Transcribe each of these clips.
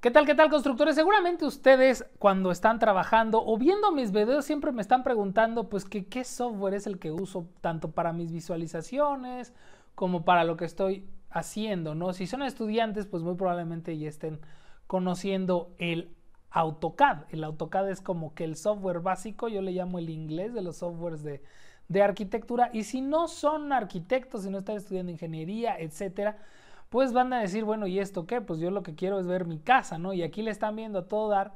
¿Qué tal, qué tal, constructores? Seguramente ustedes cuando están trabajando o viendo mis videos siempre me están preguntando, pues, qué software es el que uso tanto para mis visualizaciones como para lo que estoy haciendo, ¿no? Si son estudiantes, pues muy probablemente ya estén conociendo el AutoCAD. El AutoCAD es como que el software básico, yo le llamo el inglés de los softwares de, de arquitectura. Y si no son arquitectos, si no están estudiando ingeniería, etcétera, pues van a decir, bueno, ¿y esto qué? Pues yo lo que quiero es ver mi casa, ¿no? Y aquí le están viendo a todo dar,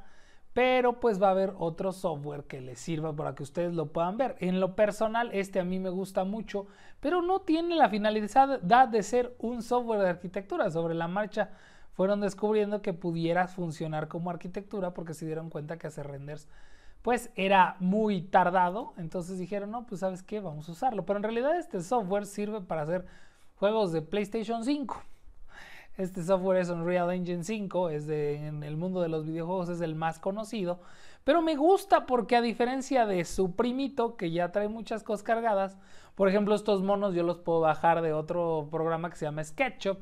pero pues va a haber otro software que les sirva para que ustedes lo puedan ver. En lo personal, este a mí me gusta mucho, pero no tiene la finalidad de ser un software de arquitectura. Sobre la marcha fueron descubriendo que pudiera funcionar como arquitectura porque se dieron cuenta que hacer renders pues era muy tardado, entonces dijeron, no, pues sabes qué, vamos a usarlo. Pero en realidad este software sirve para hacer juegos de PlayStation 5. Este software es Unreal Engine 5, es en el mundo de los videojuegos es el más conocido, pero me gusta porque a diferencia de su primito, que ya trae muchas cosas cargadas, por ejemplo, estos monos yo los puedo bajar de otro programa que se llama SketchUp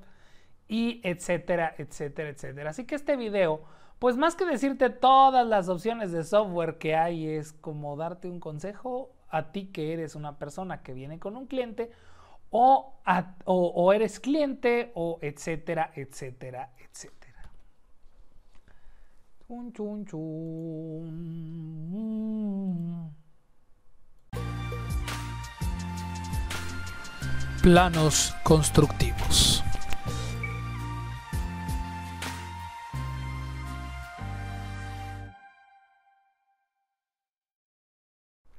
y etcétera, etcétera, etcétera. Así que este video, pues más que decirte todas las opciones de software que hay, es como darte un consejo a ti que eres una persona que viene con un cliente o, eres cliente, o etcétera, etcétera, etcétera. Planos constructivos.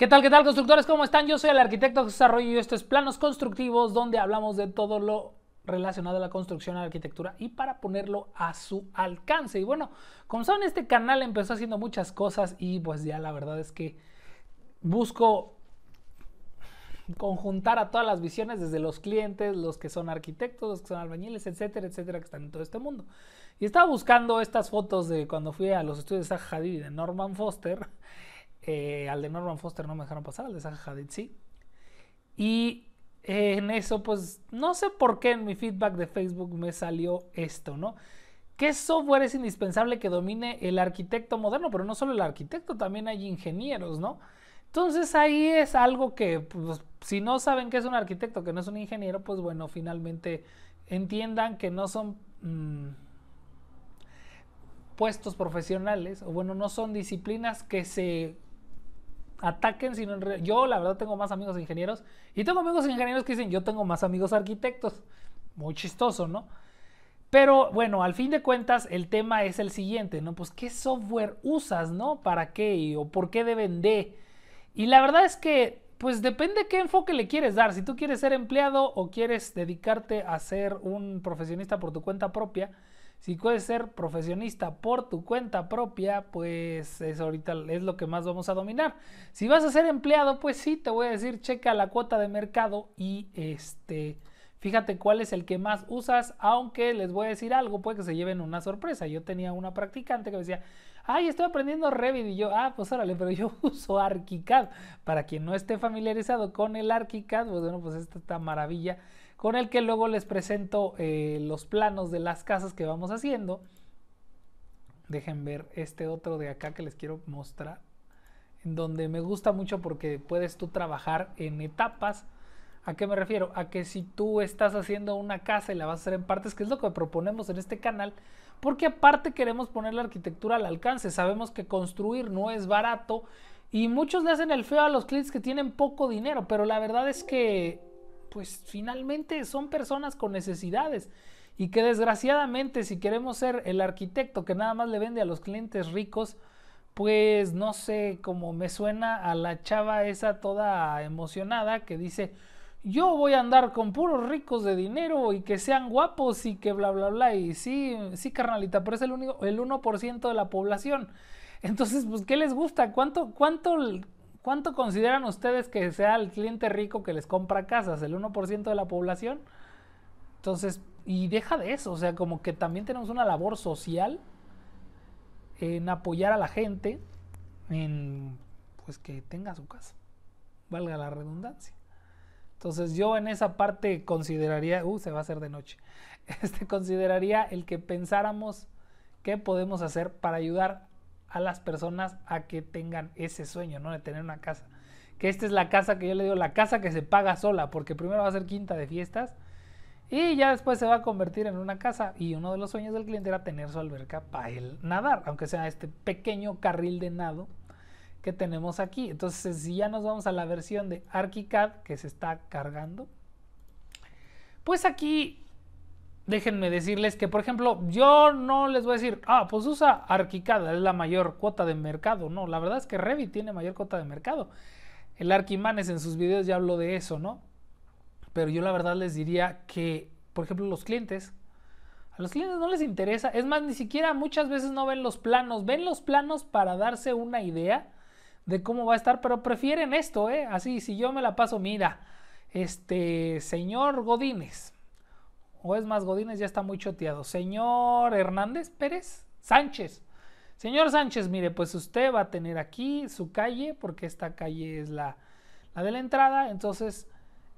¿Qué tal, qué tal, constructores? ¿Cómo están? Yo soy el arquitecto que Desarrollo y esto es Planos Constructivos, donde hablamos de todo lo relacionado a la construcción, a la arquitectura y para ponerlo a su alcance. Y bueno, como saben, este canal empezó haciendo muchas cosas y pues ya la verdad es que busco conjuntar a todas las visiones, desde los clientes, los que son arquitectos, los que son albañiles, etcétera, etcétera, que están en todo este mundo. Y estaba buscando estas fotos de cuando fui a los estudios de Zaha Hadid de Norman Foster eh, al de Norman Foster no me dejaron pasar, al de Zaha Hadid sí. Y en eso, pues no sé por qué en mi feedback de Facebook me salió esto, ¿no? ¿Qué software es indispensable que domine el arquitecto moderno? Pero no solo el arquitecto, también hay ingenieros, ¿no? Entonces ahí es algo que, pues, si no saben que es un arquitecto, que no es un ingeniero, pues bueno, finalmente entiendan que no son mm, puestos profesionales, o bueno, no son disciplinas que se ataquen, sino yo la verdad tengo más amigos ingenieros y tengo amigos ingenieros que dicen yo tengo más amigos arquitectos. Muy chistoso, ¿no? Pero bueno, al fin de cuentas el tema es el siguiente, ¿no? Pues qué software usas, ¿no? ¿Para qué o por qué deben de? Y la verdad es que pues depende qué enfoque le quieres dar. Si tú quieres ser empleado o quieres dedicarte a ser un profesionista por tu cuenta propia, si puedes ser profesionista por tu cuenta propia, pues es ahorita es lo que más vamos a dominar. Si vas a ser empleado, pues sí, te voy a decir, checa la cuota de mercado y este, fíjate cuál es el que más usas, aunque les voy a decir algo, puede que se lleven una sorpresa. Yo tenía una practicante que me decía, ay, estoy aprendiendo Revit y yo, ah, pues órale, pero yo uso ArchiCAD. Para quien no esté familiarizado con el ArchiCAD, pues bueno, pues esta, está maravilla con el que luego les presento eh, los planos de las casas que vamos haciendo. Dejen ver este otro de acá que les quiero mostrar, en donde me gusta mucho porque puedes tú trabajar en etapas. ¿A qué me refiero? A que si tú estás haciendo una casa y la vas a hacer en partes, que es lo que proponemos en este canal, porque aparte queremos poner la arquitectura al alcance. Sabemos que construir no es barato y muchos le hacen el feo a los clientes que tienen poco dinero, pero la verdad es que pues finalmente son personas con necesidades y que desgraciadamente si queremos ser el arquitecto que nada más le vende a los clientes ricos, pues no sé, cómo me suena a la chava esa toda emocionada que dice, yo voy a andar con puros ricos de dinero y que sean guapos y que bla, bla, bla. Y sí, sí, carnalita, pero es el, único, el 1% de la población. Entonces, pues, ¿qué les gusta? ¿Cuánto, cuánto, ¿Cuánto consideran ustedes que sea el cliente rico que les compra casas? ¿El 1% de la población? Entonces, y deja de eso, o sea, como que también tenemos una labor social en apoyar a la gente en pues que tenga su casa, valga la redundancia. Entonces yo en esa parte consideraría, uh, se va a hacer de noche, este consideraría el que pensáramos qué podemos hacer para ayudar a las personas a que tengan ese sueño, ¿no? De tener una casa. Que esta es la casa que yo le digo, la casa que se paga sola, porque primero va a ser quinta de fiestas y ya después se va a convertir en una casa. Y uno de los sueños del cliente era tener su alberca para él nadar, aunque sea este pequeño carril de nado que tenemos aquí. Entonces, si ya nos vamos a la versión de ArchiCAD que se está cargando, pues aquí déjenme decirles que, por ejemplo, yo no les voy a decir, ah, pues usa Arquicada, es la mayor cuota de mercado. No, la verdad es que Revit tiene mayor cuota de mercado. El Arquimanes en sus videos ya habló de eso, ¿no? Pero yo la verdad les diría que, por ejemplo, los clientes, a los clientes no les interesa. Es más, ni siquiera muchas veces no ven los planos. Ven los planos para darse una idea de cómo va a estar, pero prefieren esto, ¿eh? Así, si yo me la paso, mira, este señor Godínez, o es más, Godínez ya está muy choteado. Señor Hernández Pérez Sánchez. Señor Sánchez, mire, pues usted va a tener aquí su calle, porque esta calle es la, la de la entrada. Entonces,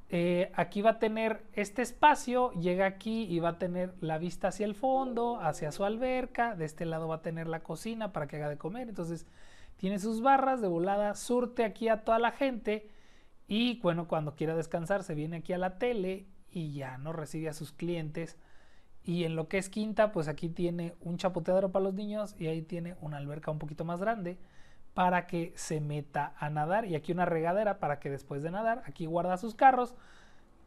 eh, aquí va a tener este espacio, llega aquí y va a tener la vista hacia el fondo, hacia su alberca. De este lado va a tener la cocina para que haga de comer. Entonces, tiene sus barras de volada, surte aquí a toda la gente. Y bueno, cuando quiera descansar, se viene aquí a la tele y ya no recibe a sus clientes. Y en lo que es quinta, pues aquí tiene un chapoteadero para los niños y ahí tiene una alberca un poquito más grande para que se meta a nadar y aquí una regadera para que después de nadar, aquí guarda sus carros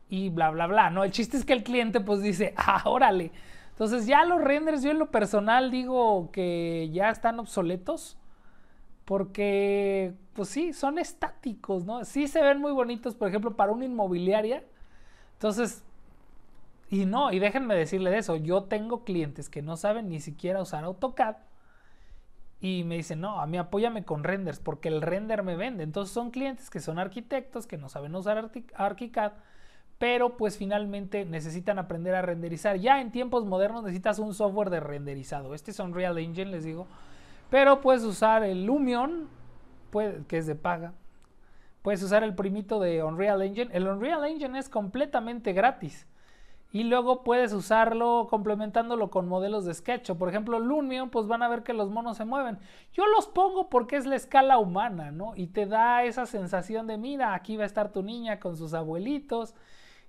y bla, bla, bla. No, el chiste es que el cliente pues dice, ah, órale. Entonces ya los renders, yo en lo personal digo que ya están obsoletos porque pues sí, son estáticos, ¿no? Sí se ven muy bonitos, por ejemplo, para una inmobiliaria entonces, y no, y déjenme decirle de eso, yo tengo clientes que no saben ni siquiera usar AutoCAD y me dicen, no, a mí apóyame con renders porque el render me vende. Entonces son clientes que son arquitectos, que no saben usar ArchiCAD, pero pues finalmente necesitan aprender a renderizar. Ya en tiempos modernos necesitas un software de renderizado. Este es Unreal Engine, les digo. Pero puedes usar el Lumion, que es de paga, Puedes usar el primito de Unreal Engine. El Unreal Engine es completamente gratis. Y luego puedes usarlo complementándolo con modelos de sketch. por ejemplo, Lumion, pues van a ver que los monos se mueven. Yo los pongo porque es la escala humana, ¿no? Y te da esa sensación de, mira, aquí va a estar tu niña con sus abuelitos.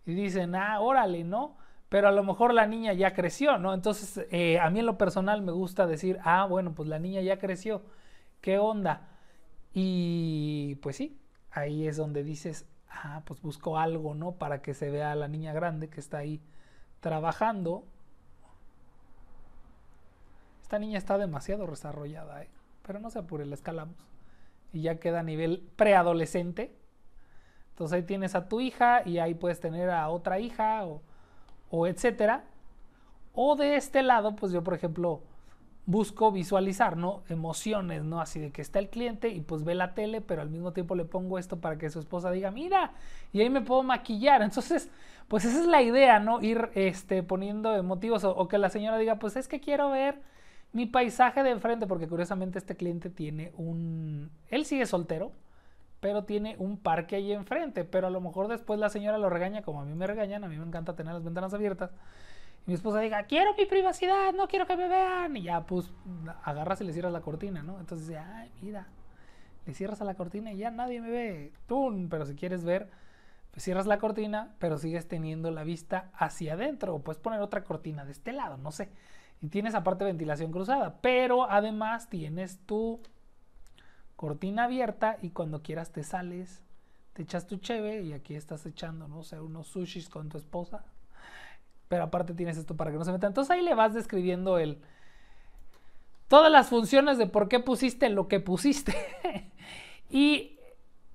Y dicen, ah, órale, ¿no? Pero a lo mejor la niña ya creció, ¿no? Entonces, eh, a mí en lo personal me gusta decir, ah, bueno, pues la niña ya creció. ¿Qué onda? Y pues sí, ahí es donde dices, ah, pues busco algo, ¿no? Para que se vea a la niña grande que está ahí trabajando. Esta niña está demasiado desarrollada, ¿eh? pero no se apure, la escalamos. Y ya queda a nivel preadolescente. Entonces ahí tienes a tu hija y ahí puedes tener a otra hija o, o etcétera. O de este lado, pues yo, por ejemplo, busco visualizar, ¿no? Emociones, ¿no? Así de que está el cliente y pues ve la tele, pero al mismo tiempo le pongo esto para que su esposa diga, mira, y ahí me puedo maquillar. Entonces, pues esa es la idea, ¿no? Ir este, poniendo motivos o, o que la señora diga, pues es que quiero ver mi paisaje de enfrente, porque curiosamente este cliente tiene un... Él sigue soltero, pero tiene un parque ahí enfrente, pero a lo mejor después la señora lo regaña, como a mí me regañan, a mí me encanta tener las ventanas abiertas. Y mi esposa diga, quiero mi privacidad, no quiero que me vean. Y ya, pues, agarras y le cierras la cortina, ¿no? Entonces dice, ay, mira, le cierras a la cortina y ya nadie me ve. tú Pero si quieres ver, pues cierras la cortina, pero sigues teniendo la vista hacia adentro. O puedes poner otra cortina de este lado, no sé. Y tienes aparte ventilación cruzada, pero además tienes tu cortina abierta y cuando quieras te sales, te echas tu cheve y aquí estás echando, no sé, unos sushis con tu esposa pero aparte tienes esto para que no se meta. Entonces ahí le vas describiendo el, todas las funciones de por qué pusiste lo que pusiste. y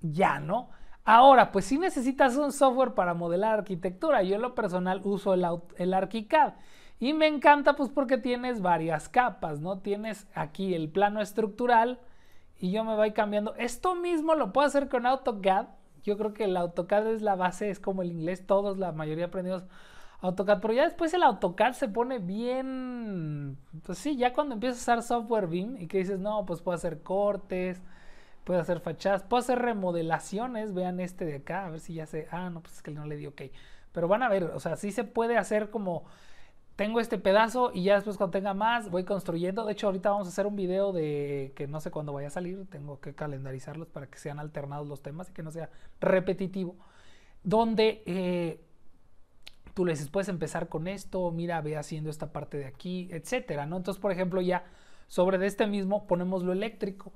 ya, ¿no? Ahora, pues si necesitas un software para modelar arquitectura, yo en lo personal uso el, el ArchiCAD. Y me encanta pues porque tienes varias capas, ¿no? Tienes aquí el plano estructural y yo me voy cambiando. Esto mismo lo puedo hacer con AutoCAD. Yo creo que el AutoCAD es la base, es como el inglés, todos, la mayoría aprendidos... AutoCAD, pero ya después el AutoCAD se pone bien, pues sí, ya cuando empiezas a usar software BIM y que dices, no, pues puedo hacer cortes, puedo hacer fachadas, puedo hacer remodelaciones, vean este de acá, a ver si ya sé, ah, no, pues es que no le di ok, pero van a ver, o sea, sí se puede hacer como, tengo este pedazo y ya después cuando tenga más voy construyendo, de hecho ahorita vamos a hacer un video de que no sé cuándo vaya a salir, tengo que calendarizarlos para que sean alternados los temas y que no sea repetitivo, donde... Eh, tú les dices, puedes empezar con esto, mira, ve haciendo esta parte de aquí, etcétera, ¿no? Entonces, por ejemplo, ya sobre de este mismo ponemos lo eléctrico.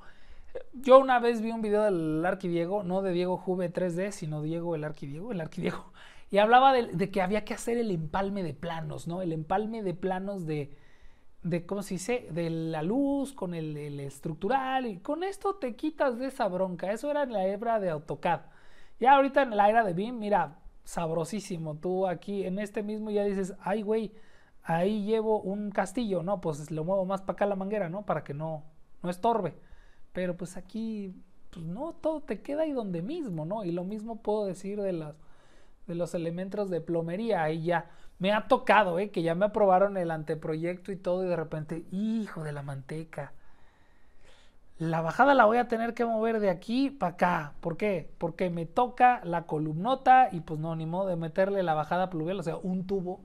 Yo una vez vi un video del Arquidiego, no de Diego Juve 3D, sino Diego el Arquidiego, el Arquidiego, y hablaba de, que había que hacer el empalme de planos, ¿no? El empalme de planos de, de ¿cómo se dice? De la luz con el, estructural, y con esto te quitas de esa bronca. Eso era en la hebra de AutoCAD. Ya ahorita en la era de BIM, mira, sabrosísimo. Tú aquí en este mismo ya dices, ay, güey, ahí llevo un castillo, ¿no? Pues lo muevo más para acá la manguera, ¿no? Para que no, no estorbe. Pero pues aquí, pues no, todo te queda ahí donde mismo, ¿no? Y lo mismo puedo decir de las de los elementos de plomería, ahí ya me ha tocado, ¿eh? que ya me aprobaron el anteproyecto y todo y de repente, hijo de la manteca, la bajada la voy a tener que mover de aquí para acá. ¿Por qué? Porque me toca la columnota y pues no, ni modo de meterle la bajada pluvial, o sea, un tubo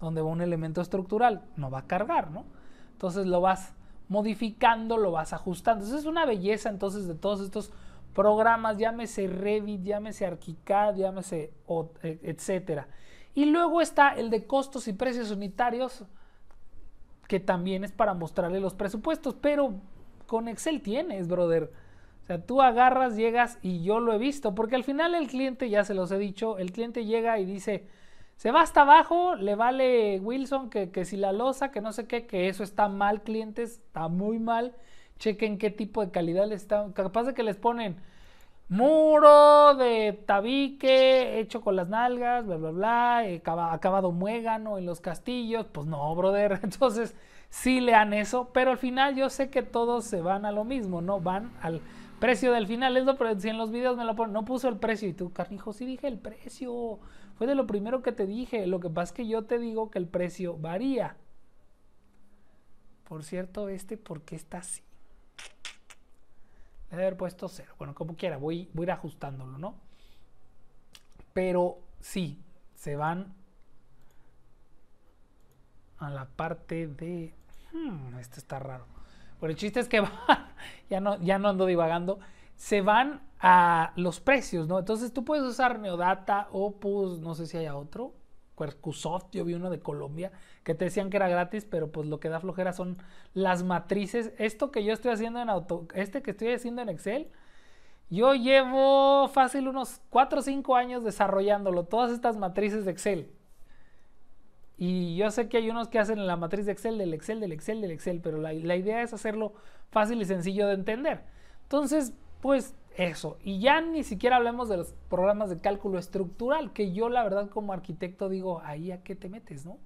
donde va un elemento estructural, no va a cargar, ¿no? Entonces lo vas modificando, lo vas ajustando. Entonces es una belleza entonces de todos estos programas, llámese Revit, llámese Archicad, llámese e, etcétera. Y luego está el de costos y precios unitarios, que también es para mostrarle los presupuestos, pero con Excel tienes, brother. O sea, tú agarras, llegas y yo lo he visto, porque al final el cliente, ya se los he dicho, el cliente llega y dice, se va hasta abajo, le vale Wilson que, si la losa, que no sé qué, que eso está mal, clientes, está muy mal. Chequen qué tipo de calidad les está. Capaz de que les ponen Muro de tabique hecho con las nalgas, bla, bla, bla, acabado eh, muégano en los castillos. Pues no, brother. Entonces sí lean eso, pero al final yo sé que todos se van a lo mismo, ¿no? Van al precio del final. Es lo, pero si en los videos me lo ponen, no puso el precio. Y tú, carnijo, sí dije el precio. Fue de lo primero que te dije. Lo que pasa es que yo te digo que el precio varía. Por cierto, este, ¿por qué está así? de haber puesto cero. Bueno, como quiera, voy, voy a ir ajustándolo, ¿no? Pero sí, se van a la parte de... Esto hmm, este está raro. Pero el chiste es que va. ya no, ya no ando divagando, se van a los precios, ¿no? Entonces tú puedes usar Neodata, Opus, no sé si haya otro. Quercusoft, yo vi uno de Colombia, que te decían que era gratis, pero pues lo que da flojera son las matrices. Esto que yo estoy haciendo en auto, este que estoy haciendo en Excel, yo llevo fácil unos 4 o 5 años desarrollándolo, todas estas matrices de Excel. Y yo sé que hay unos que hacen la matriz de Excel, del Excel, del Excel, del Excel, pero la, la idea es hacerlo fácil y sencillo de entender. Entonces, pues eso. Y ya ni siquiera hablemos de los programas de cálculo estructural, que yo la verdad como arquitecto digo, ahí a qué te metes, ¿no?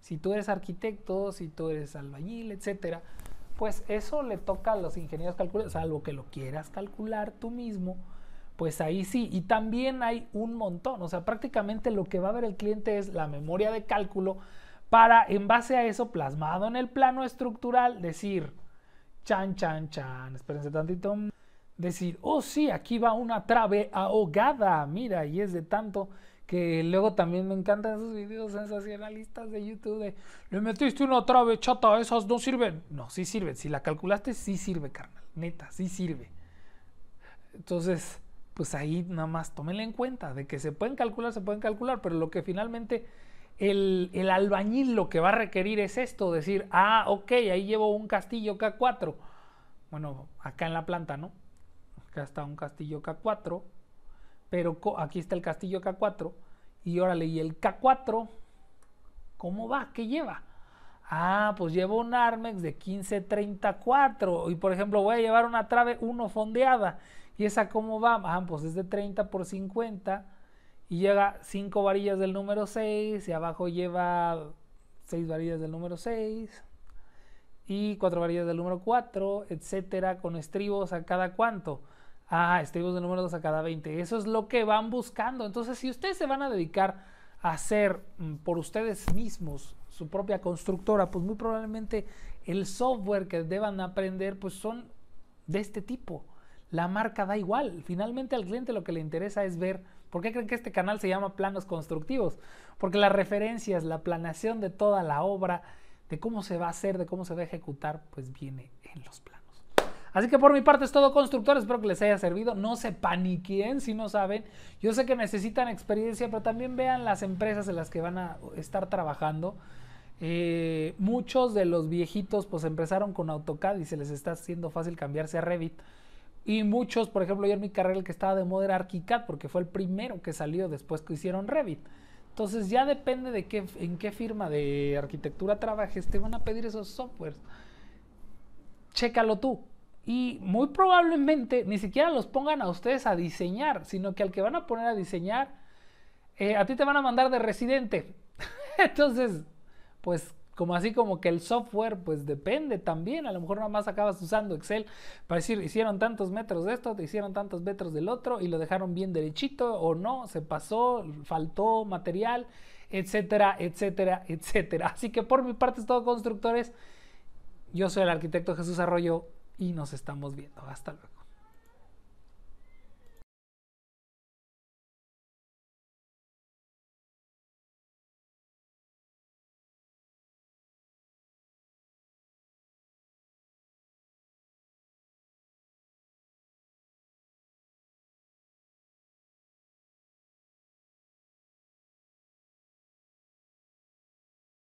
Si tú eres arquitecto, si tú eres albañil, etcétera, pues eso le toca a los ingenieros calculadores, lo que lo quieras calcular tú mismo, pues ahí sí. Y también hay un montón, o sea, prácticamente lo que va a ver el cliente es la memoria de cálculo para, en base a eso, plasmado en el plano estructural, decir, chan, chan, chan, espérense tantito decir, oh sí, aquí va una trave ahogada, mira, y es de tanto que luego también me encantan esos videos sensacionalistas de YouTube de le metiste una trave chata, esas no sirven. No, sí sirven, si la calculaste, sí sirve, carnal, neta, sí sirve. Entonces, pues ahí nada más tómenla en cuenta, de que se pueden calcular, se pueden calcular, pero lo que finalmente el, el albañil lo que va a requerir es esto, decir, ah, ok, ahí llevo un castillo K4. Bueno, acá en la planta, ¿no? que hasta un castillo K4, pero aquí está el castillo K4, y órale, y el K4, ¿cómo va? ¿Qué lleva? Ah, pues lleva un Armex de 1534, y por ejemplo voy a llevar una trave 1 fondeada, y esa ¿cómo va? Ah, pues es de 30 por 50, y llega 5 varillas del número 6, y abajo lleva 6 varillas del número 6, y 4 varillas del número 4, etcétera, con estribos a cada cuánto Ah, estribos de números a cada 20. Eso es lo que van buscando. Entonces, si ustedes se van a dedicar a hacer mm, por ustedes mismos su propia constructora, pues muy probablemente el software que deban aprender, pues son de este tipo. La marca da igual. Finalmente al cliente lo que le interesa es ver ¿Por qué creen que este canal se llama Planos Constructivos? Porque las referencias, la planación de toda la obra, de cómo se va a hacer, de cómo se va a ejecutar, pues viene en los planos. Así que por mi parte es todo, constructores. Espero que les haya servido. No se paniquen si no saben. Yo sé que necesitan experiencia, pero también vean las empresas en las que van a estar trabajando. Eh, muchos de los viejitos pues empezaron con AutoCAD y se les está haciendo fácil cambiarse a Revit. Y muchos, por ejemplo, yo en mi carrera el que estaba de moda era ArchiCAD porque fue el primero que salió después que hicieron Revit. Entonces ya depende de qué, en qué firma de arquitectura trabajes, te van a pedir esos softwares. Chécalo tú y muy probablemente ni siquiera los pongan a ustedes a diseñar, sino que al que van a poner a diseñar, eh, a ti te van a mandar de residente. Entonces, pues como así como que el software pues depende también, a lo mejor nada más acabas usando Excel para decir, hicieron tantos metros de esto, te hicieron tantos metros del otro y lo dejaron bien derechito o no, se pasó, faltó material, etcétera, etcétera, etcétera. Así que por mi parte es todo constructores. Yo soy el arquitecto Jesús Arroyo y nos estamos viendo. Hasta luego.